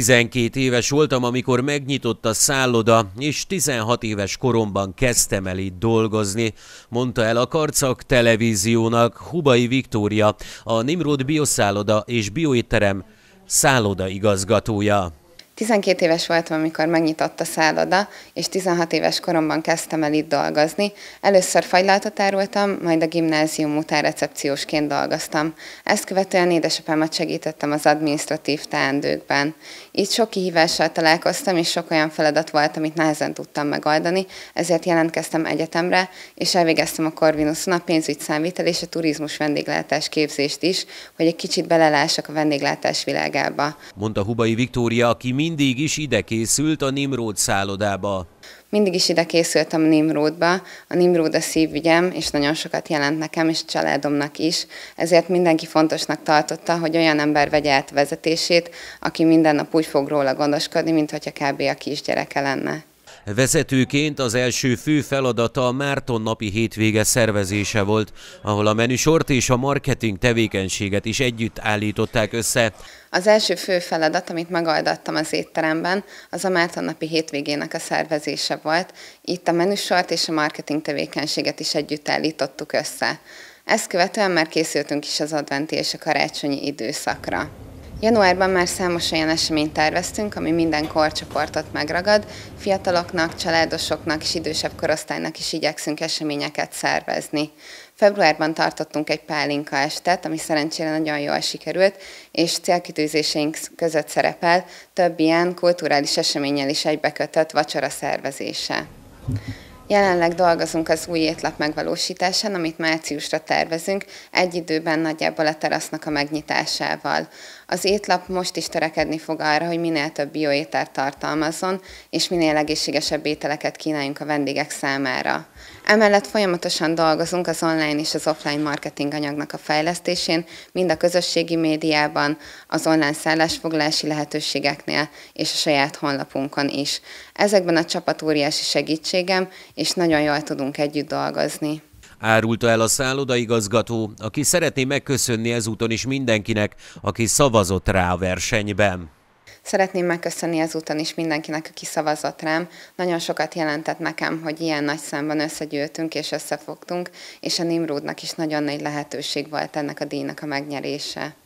12 éves voltam, amikor megnyitott a szálloda, és 16 éves koromban kezdtem el itt dolgozni, mondta el a Karcak televíziónak Hubai Viktória, a Nimrod bioszálloda és bioétterem szálloda igazgatója. 12 éves voltam, amikor megnyitott a szálloda, és 16 éves koromban kezdtem el itt dolgozni. Először fagylaltot árultam, majd a gimnázium után recepciósként dolgoztam. Ezt követően édesapámat segítettem az administratív teendőkben. Így sok kihívással találkoztam, és sok olyan feladat volt, amit nehezen tudtam megoldani, ezért jelentkeztem egyetemre, és elvégeztem a Corvinus a pénzügy számvitel és a turizmus vendéglátás képzést is, hogy egy kicsit belelássak a vendéglátás világába. Mondta Hubai Viktória, aki mind mindig is ide készült a Nimród szállodába. Mindig is ide készültem a Nimródba. A Nimród a szívügyem, és nagyon sokat jelent nekem, és családomnak is. Ezért mindenki fontosnak tartotta, hogy olyan ember vegye át vezetését, aki minden nap úgy fog róla gondoskodni, mintha kb. a kisgyereke lenne. Vezetőként az első fő feladata a Márton napi hétvége szervezése volt, ahol a menüsort és a marketing tevékenységet is együtt állították össze. Az első fő feladat, amit megaldattam az étteremben, az a Márton napi hétvégének a szervezése volt. Itt a menüsort és a marketing tevékenységet is együtt állítottuk össze. Ezt követően már készültünk is az adventi és a karácsonyi időszakra. Januárban már számos olyan eseményt terveztünk, ami minden korcsoportot megragad. Fiataloknak, családosoknak és idősebb korosztálynak is igyekszünk eseményeket szervezni. Februárban tartottunk egy pálinka estet, ami szerencsére nagyon jól sikerült, és célkitűzéseink között szerepel több ilyen kulturális eseményel is egybekötött vacsora szervezése. Jelenleg dolgozunk az új étlap megvalósításán, amit márciusra tervezünk, egy időben nagyjából a terasznak a megnyitásával. Az étlap most is törekedni fog arra, hogy minél több bioételt tartalmazzon, és minél egészségesebb ételeket kínáljunk a vendégek számára. Emellett folyamatosan dolgozunk az online és az offline marketing anyagnak a fejlesztésén, mind a közösségi médiában, az online szállásfoglalási lehetőségeknél és a saját honlapunkon is. Ezekben a csapat óriási segítségem, és nagyon jól tudunk együtt dolgozni. Árulta el a szállodaigazgató, aki szeretné megköszönni ezúton is mindenkinek, aki szavazott rá a versenyben. Szeretném megköszönni ezúton is mindenkinek, aki szavazott rám. Nagyon sokat jelentett nekem, hogy ilyen nagy számban összegyűltünk és összefogtunk, és a Nimrodnak is nagyon nagy lehetőség volt ennek a díjnak a megnyerése.